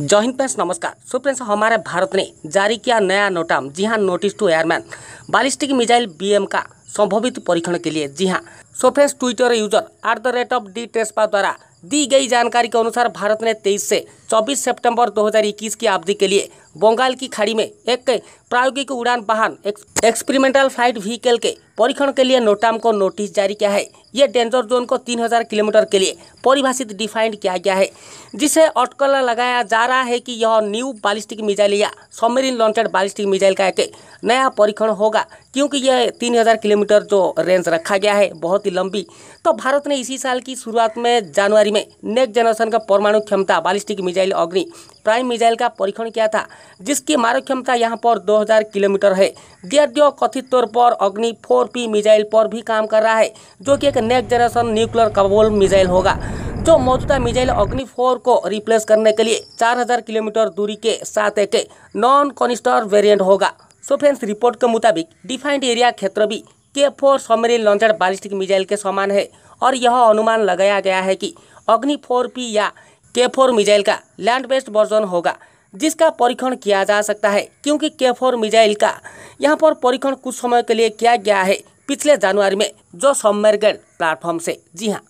जय हिंद फ्रेंड्स नमस्कार so friends हमारे भारत ने जारी किया नया नोटाम जी हाँ notice to airman ballistic missile BM का संभवित परीक्षण के लिए जी हाँ so friends Twitter user at the rate of D Detresfa द्वारा दी गई जानकारी के अनुसार भारत ने 23 से 24 सितंबर 2021 की अवधि के लिए बंगाल की खाड़ी में एक प्रायोगिक उड़ान वाहन एक्सपेरिमेंटल फ्लाइट व्हीकल के परीक्षण के लिए नोटाम को नोटिस जारी किया है यह डेंजर जोन को 3000 किलोमीटर के लिए परिभाषित डिफाइंड किया गया है जिसे अटकल लगाया जा रहा है कि यह न्यू बालिस्टिक मिजाइल या सबमरीन लॉन्चेड बालिस्टिक मिसाइल का एक नया परीक्षण होगा क्योंकि यह 3000 किलोमीटर जो रेंज रखा गया है बहुत ही लंबी तो भारत ने इसी साल की शुरुआत में जनवरी में नेक्स्ट जनरेशन का परमाणु क्षमता ballistic missile Agni prime missile का परीक्षण किया था जिसकी मारक क्षमता यहाँ पर दो हजार किलोमीटर है डीआरडीओ कथित तौर पर अग्नि फोर पी मिजाइल पर भी काम कर रहा है जो कि एक next generation nuclear capable missile होगा जो मौजूदा मिजाइल अग्नि फोर को रिप्लेस करने के लिए 4000 किलोमीटर दूरी के साथ एक नॉन कॉनिस्टर वेरिएंट होगा सो फ्रेंड्स रिपोर्ट के मुताबिक डिफाइंड एरिया क्षेत्र भी K four submarine launcher ballistic missile के समान है और यह अनुमान लगाया गया है कि अग्नि फोर पी या के फोर मिजाइल का लैंड बेस्ड वर्जन होगा जिसका परीक्षण किया जा सकता है क्योंकि के फोर मिजाइल का यहाँ पर परीक्षण कुछ समय के लिए किया गया है पिछले जनवरी में जो सबमर्गन प्लेटफॉर्म से जी हाँ